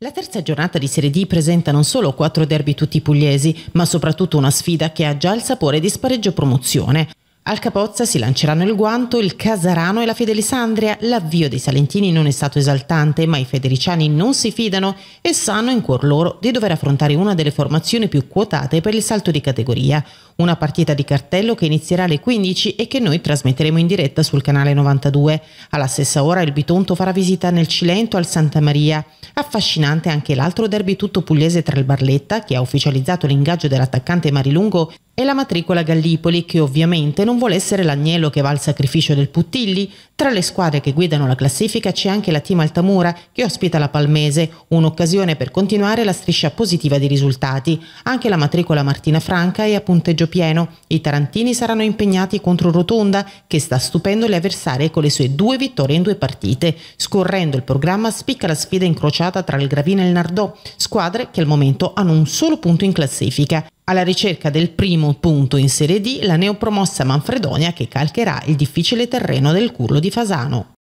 La terza giornata di Serie D presenta non solo quattro derby tutti pugliesi, ma soprattutto una sfida che ha già il sapore di spareggio promozione. Al Capozza si lanceranno il guanto il Casarano e la Fedelisandria. L'avvio dei salentini non è stato esaltante, ma i federiciani non si fidano e sanno in cuor loro di dover affrontare una delle formazioni più quotate per il salto di categoria. Una partita di cartello che inizierà alle 15 e che noi trasmetteremo in diretta sul canale 92. Alla stessa ora il Bitonto farà visita nel Cilento al Santa Maria. Affascinante anche l'altro derby tutto pugliese tra il Barletta, che ha ufficializzato l'ingaggio dell'attaccante Marilungo e la matricola Gallipoli che ovviamente non vuole essere l'agnello che va al sacrificio del Puttilli. Tra le squadre che guidano la classifica c'è anche la team Altamura che ospita la Palmese, un'occasione per continuare la striscia positiva di risultati. Anche la matricola Martina Franca è a punteggio pieno. I tarantini saranno impegnati contro Rotonda che sta stupendo le avversarie con le sue due vittorie in due partite. Scorrendo il programma spicca la sfida incrociata tra il Gravina e il Nardò, squadre che al momento hanno un solo punto in classifica. Alla ricerca del primo punto in Serie D, la neopromossa Manfredonia che calcherà il difficile terreno del Curlo di Fasano.